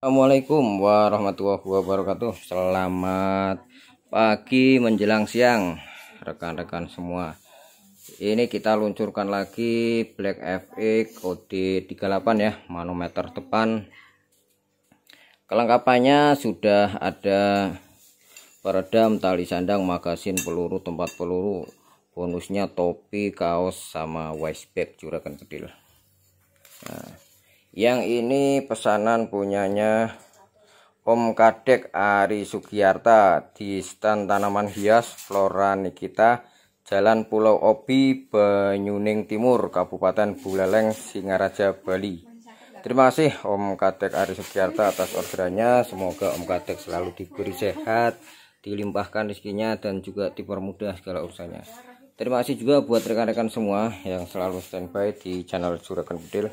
Assalamualaikum warahmatullahi wabarakatuh Selamat pagi menjelang siang Rekan-rekan semua Ini kita luncurkan lagi Black FX OD 38 ya Manometer depan Kelengkapannya sudah ada Peredam, tali sandang, magasin, peluru, tempat peluru Bonusnya topi, kaos, sama waist bag juragan kecil Nah yang ini pesanan punyanya Om Kadek Ari Sugiyarta di stand tanaman hias Flora Nikita Jalan Pulau Opi Banyuning Timur Kabupaten Buleleng Singaraja Bali Terima kasih Om Kadek Ari Sugiyarta atas orderannya semoga Om Kadek selalu diberi sehat dilimpahkan rezekinya dan juga dipermudah segala urusannya Terima kasih juga buat rekan-rekan semua yang selalu standby di channel Juragan Budil.